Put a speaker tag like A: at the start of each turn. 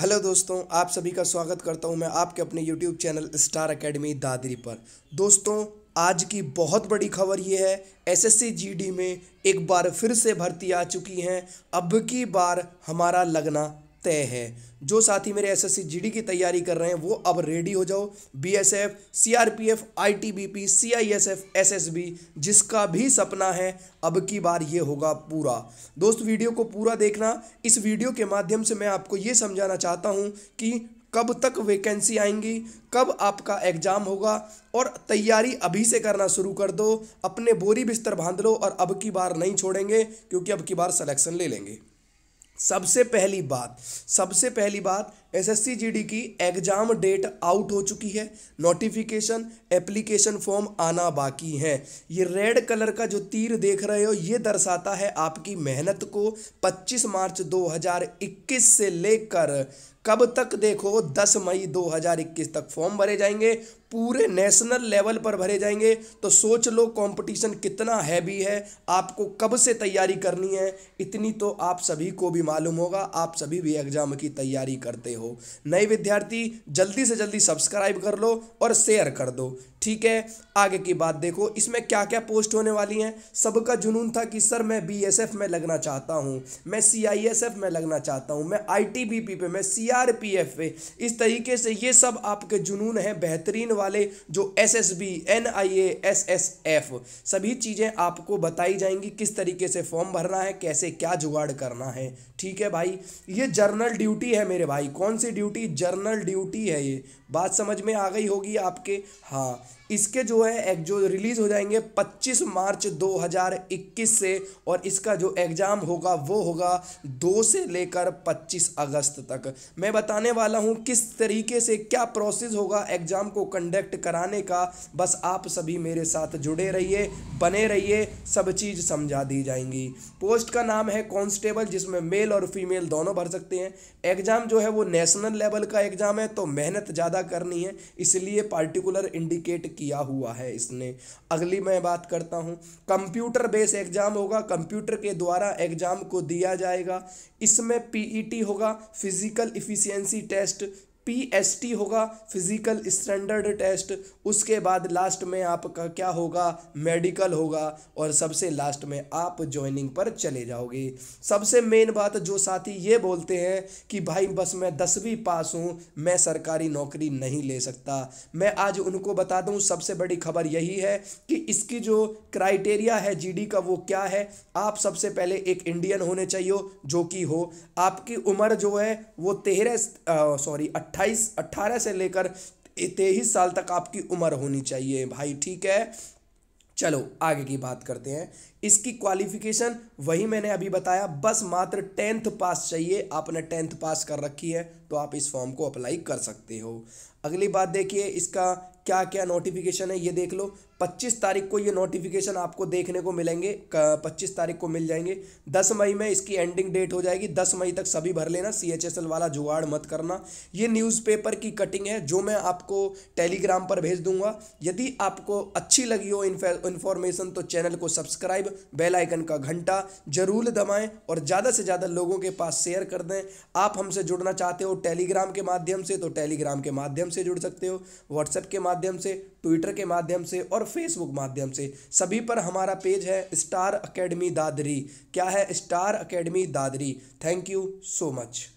A: hello दोस्तों आप सभी का स्वागत करता हूं मैं आपके अपने YouTube channel star academy Dadri पर दोस्तों आज की बहुत बड़ी खबर ये है एसएससी जीडी में एक बार फिर से भर्ती आ चुकी हैं अब की बार हमारा लगना तय है जो साथी मेरे एसएससी जीडी की तैयारी कर रहे हैं वो अब रेडी हो जाओ BSF, CRPF, ITBP, CISF, SSB जिसका भी सपना है अब की बार ये होगा पूरा दोस्त वीडियो को पूरा देखना इस वीडियो के माध्यम से मैं आपको ये समझाना चाहता हूँ कि कब तक वैकेंसी आएंगी कब आपका एग्ज़ाम होगा और तैयारी अभी से करना शुरू कर दो अपने बोरी बिस्तर बांध लो और अब की बार नहीं छोड़ेंगे क्योंकि अब की बार सलेक्शन ले लेंगे सबसे पहली बात सबसे पहली बात एसएससी जीडी की एग्जाम डेट आउट हो चुकी है नोटिफिकेशन एप्लीकेशन फॉर्म आना बाकी है ये रेड कलर का जो तीर देख रहे हो ये दर्शाता है आपकी मेहनत को 25 मार्च 2021 से लेकर कब तक देखो 10 मई 2021 तक फॉर्म भरे जाएंगे पूरे नेशनल लेवल पर भरे जाएंगे तो सोच लो कंपटीशन कितना हैवी है आपको कब से तैयारी करनी है इतनी तो आप सभी को भी मालूम होगा आप सभी भी एग्ज़ाम की तैयारी करते हो नए विद्यार्थी जल्दी से जल्दी सब्सक्राइब कर लो और शेयर कर दो ठीक है आगे की बात देखो इसमें क्या क्या पोस्ट होने वाली हैं सबका जुनून था कि सर मैं बीएसएफ में लगना चाहता हूँ मैं सीआईएसएफ में लगना चाहता हूँ मैं आईटीबीपी पे मैं सीआरपीएफ पे इस तरीके से ये सब आपके जुनून हैं बेहतरीन वाले जो एसएसबी एनआईए एसएसएफ सभी चीज़ें आपको बताई जाएंगी किस तरीके से फॉर्म भरना है कैसे क्या जुगाड़ करना है ठीक है भाई ये जर्नल ड्यूटी है मेरे भाई कौन कौन सी ड्यूटी जर्नल ड्यूटी है ये बात समझ में आ गई होगी आपके हाँ इसके जो है एक जो रिलीज़ हो जाएंगे 25 मार्च 2021 से और इसका जो एग्ज़ाम होगा वो होगा दो से लेकर 25 अगस्त तक मैं बताने वाला हूँ किस तरीके से क्या प्रोसेस होगा एग्ज़ाम को कंडक्ट कराने का बस आप सभी मेरे साथ जुड़े रहिए बने रहिए सब चीज़ समझा दी जाएंगी पोस्ट का नाम है कॉन्स्टेबल जिसमें मेल और फीमेल दोनों भर सकते हैं एग्ज़ाम जो है वो नेशनल लेवल का एग्ज़ाम है तो मेहनत ज़्यादा करनी है इसलिए पार्टिकुलर इंडिकेट किया हुआ है इसने अगली मैं बात करता हूँ कंप्यूटर बेस एग्ज़ाम होगा कंप्यूटर के द्वारा एग्ज़ाम को दिया जाएगा इसमें पीईटी होगा फिजिकल इफिशियंसी टेस्ट पीएसटी होगा फिजिकल स्टैंडर्ड टेस्ट उसके बाद लास्ट में आपका क्या होगा मेडिकल होगा और सबसे लास्ट में आप ज्वाइनिंग पर चले जाओगे सबसे मेन बात जो साथी ये बोलते हैं कि भाई बस मैं दसवीं पास हूँ मैं सरकारी नौकरी नहीं ले सकता मैं आज उनको बता दूँ सबसे बड़ी खबर यही है कि इसकी जो क्राइटेरिया है जी का वो क्या है आप सबसे पहले एक इंडियन होने चाहिए जो कि हो आपकी उम्र जो है वो तेरह सॉरी अट्ठारह अट्ठाईस अट्ठारह से लेकर तेईस साल तक आपकी उम्र होनी चाहिए भाई ठीक है चलो आगे की बात करते हैं इसकी क्वालिफिकेशन वही मैंने अभी बताया बस मात्र टेंथ पास चाहिए आपने टेंथ पास कर रखी है तो आप इस फॉर्म को अप्लाई कर सकते हो अगली बात देखिए इसका क्या क्या नोटिफिकेशन है ये देख लो 25 तारीख को ये नोटिफिकेशन आपको देखने को मिलेंगे 25 तारीख को मिल जाएंगे 10 मई में इसकी एंडिंग डेट हो जाएगी 10 मई तक सभी भर लेना सी वाला जुगाड़ मत करना ये न्यूज़पेपर की कटिंग है जो मैं आपको टेलीग्राम पर भेज दूंगा यदि आपको अच्छी लगी हो इन्फॉर्मेशन तो चैनल को सब्सक्राइब बेलाइकन का घंटा जरूर दबाएँ और ज़्यादा से ज़्यादा लोगों के पास शेयर कर दें आप हमसे जुड़ना चाहते हो टेलीग्राम के माध्यम से तो टेलीग्राम के माध्यम से जुड़ सकते हो व्हाट्सएप के माध्यम माध्यम से ट्विटर के माध्यम से और फेसबुक माध्यम से सभी पर हमारा पेज है स्टार अकेडमी दादरी क्या है star academy Dadri thank you so much